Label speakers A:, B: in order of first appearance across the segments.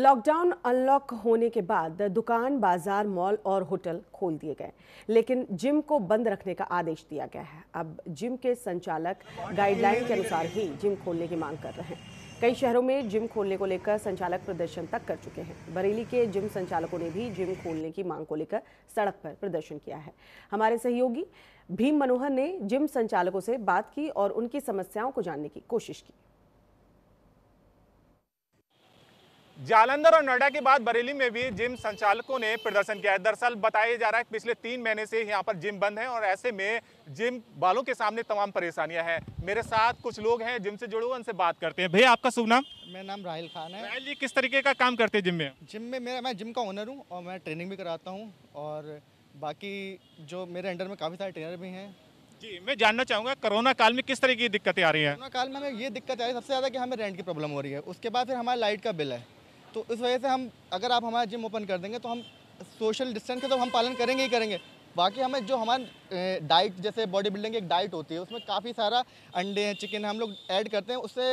A: lockdown unlock होने के बाद दुकान बाजार मॉल और होटल खोल दिए गए लेकिन जिम को बंद रखने का आदेश दिया गया है अब जिम के संचालक गाइडलाइन के अनुसार ही जिम खोलने की मांग कर रहे हैं कई शहरों में जिम खोलने को लेकर संचालक प्रदर्शन तक कर चुके हैं बरेली के जिम संचालकों ने भी जिम खोलने की मांग को लेकर सड़क पर प्रदर्शन किया है हमारे सहयोगी भीम मनोहर ने जिम संचालकों से बात की और उनकी समस्याओं को जानने की कोशिश की
B: जालंधर और नोएडा के बाद बरेली में भी जिम संचालकों ने प्रदर्शन किया है दरअसल बताया जा रहा है कि पिछले तीन महीने से यहाँ पर जिम बंद है और ऐसे में जिम वालों के सामने तमाम परेशानियां हैं मेरे साथ
C: कुछ लोग हैं जिम से जुड़े हुए उनसे बात करते हैं भैया आपका शुभ नाम मेरा नाम राहुल खान है राहुल
B: जी किस तरीके का काम करते हैं जिम में
C: जिम में मेरा मैं जिम का ओनर हूँ और मैं ट्रेनिंग भी कराता हूँ और बाकी जो मेरे अंडर में काफ़ी सारे ट्रेनर भी हैं
B: जी मैं जानना चाहूँगा कोरोना काल में किस तरह की दिक्कतें आ रही हैं कोरोना
C: काल में हमें ये दिक्कत आ रही है सबसे ज़्यादा कि हमें रेंट की प्रॉब्लम हो रही है उसके बाद फिर हमारा लाइट का बिल है तो इस वजह से हम अगर आप हमारा जिम ओपन कर देंगे तो हम सोशल डिस्टेंस का तो हम पालन करेंगे ही करेंगे बाकी हमें जो हमारा डाइट जैसे बॉडी बिल्डिंग एक डाइट होती है उसमें काफ़ी सारा अंडे हैं चिकन है हम लोग ऐड करते हैं उससे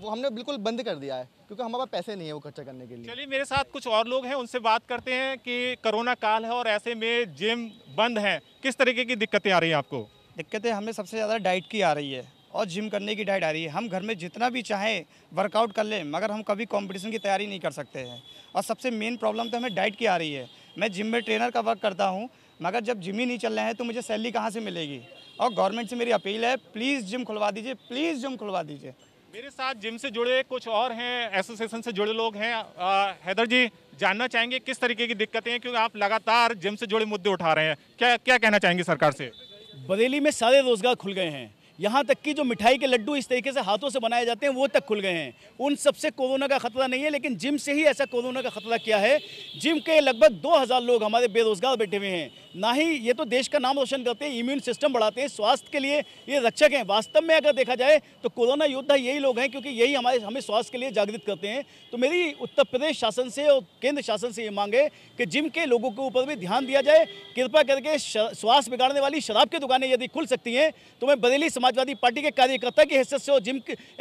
C: वो हमने बिल्कुल बंद कर दिया है क्योंकि हमारे पास पैसे नहीं है वो खर्चा करने के लिए
B: चलिए मेरे साथ कुछ और लोग हैं उनसे बात करते हैं कि कोरोना काल है और ऐसे में जिम बंद हैं किस तरीके की दिक्कतें आ रही हैं आपको
C: दिक्कतें हमें सबसे ज़्यादा डाइट की आ रही है और जिम करने की डाइट आ रही है हम घर में जितना भी चाहें वर्कआउट कर लें मगर हम कभी कॉम्पिटिशन की तैयारी नहीं कर सकते हैं और सबसे मेन प्रॉब्लम तो हमें डाइट की आ रही है मैं जिम में ट्रेनर का वर्क करता हूँ मगर जब जिम ही नहीं चल रहे हैं तो मुझे सैलरी कहाँ से मिलेगी और गवर्नमेंट से मेरी अपील है प्लीज़ जिम खुलवा दीजिए प्लीज़ जिम खुलवा दीजिए
B: मेरे साथ जिम से जुड़े कुछ और हैं एसोसिएशन से जुड़े लोग हैं आ, हैदर जी जानना चाहेंगे किस तरीके की दिक्कतें हैं क्योंकि आप लगातार जिम से जुड़े मुद्दे उठा रहे हैं क्या क्या कहना चाहेंगे सरकार से बरेली में सारे रोजगार खुल गए हैं यहाँ तक कि जो मिठाई के
D: लड्डू इस तरीके से हाथों से बनाए जाते हैं वो तक खुल गए हैं उन सबसे कोरोना का खतरा नहीं है लेकिन जिम से ही ऐसा कोरोना का खतरा किया है जिम के लगभग 2000 लोग हमारे बेरोजगार बैठे हुए हैं ना ही ये तो देश का नाम रोशन करते हैं इम्यून सिस्टम बढ़ाते हैं स्वास्थ्य के लिए ये रक्षक हैं वास्तव में अगर देखा जाए तो कोरोना योद्धा यही लोग हैं क्योंकि यही हमारे हमें स्वास्थ्य के लिए जागृत करते हैं तो मेरी उत्तर प्रदेश शासन से और केंद्र शासन से ये मांग है कि जिम के लोगों के ऊपर भी ध्यान दिया जाए कृपा करके स्वास्थ्य बिगाड़ने वाली शराब की दुकानें यदि खुल सकती हैं तो मैं बरेली समाज समाजवादी पार्टी के कार्यकर्ता की हैसियत से और जिम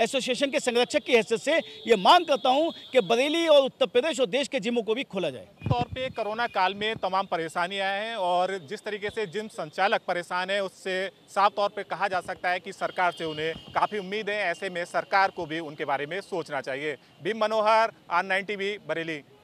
D: एसोसिएशन के संरक्षक की हैसियत से ये मांग करता हूँ कि बरेली और उत्तर प्रदेश और देश के जिमों को भी खोला जाए
B: तौर पर कोरोना काल में तमाम परेशानियाँ हैं और जिस तरीके से जिम संचालक परेशान है उससे साफ तौर पर कहा जा सकता है कि सरकार से उन्हें काफ़ी उम्मीद है ऐसे में सरकार को भी उनके बारे में सोचना चाहिए भीम मनोहर आर नाइन बरेली